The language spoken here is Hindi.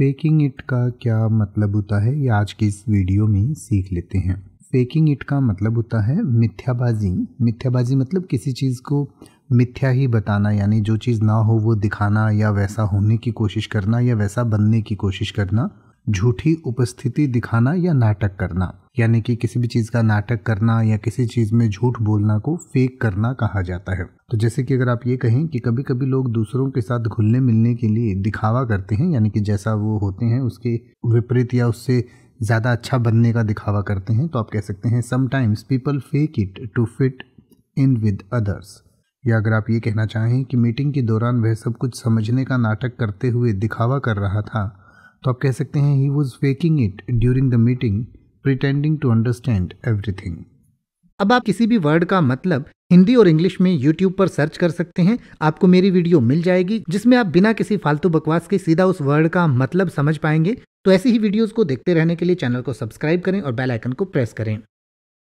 फेकिंग इट का क्या मतलब होता है ये आज की इस वीडियो में सीख लेते हैं फेकिंग इट का मतलब होता है मिथ्याबाजी मिथ्याबाजी मतलब किसी चीज़ को मिथ्या ही बताना यानी जो चीज़ ना हो वो दिखाना या वैसा होने की कोशिश करना या वैसा बनने की कोशिश करना झूठी उपस्थिति दिखाना या नाटक करना यानी कि किसी भी चीज का नाटक करना या किसी चीज में झूठ बोलना को फेक करना कहा जाता है तो जैसे कि अगर आप ये कहें कि कभी कभी लोग दूसरों के साथ घुलने मिलने के लिए दिखावा करते हैं यानी कि जैसा वो होते हैं उसके विपरीत या उससे ज़्यादा अच्छा बनने का दिखावा करते हैं तो आप कह सकते हैं sometimes people fake it to fit in with others या अगर आप ये कहना चाहें कि मीटिंग के दौरान वह सब कुछ समझने का नाटक करते हुए दिखावा कर रहा था तो आप कह सकते हैं he was faking it during the meeting pretending to understand everything अब आप किसी भी वर्ड का मतलब हिंदी और इंग्लिश में यूट्यूब पर सर्च कर सकते हैं आपको मेरी वीडियो मिल जाएगी जिसमें आप बिना किसी फालतू बकवास के सीधा उस वर्ड का मतलब समझ पाएंगे तो ऐसी ही वीडियोस को देखते रहने के लिए चैनल को सब्सक्राइब करें और बेल आइकन को प्रेस करें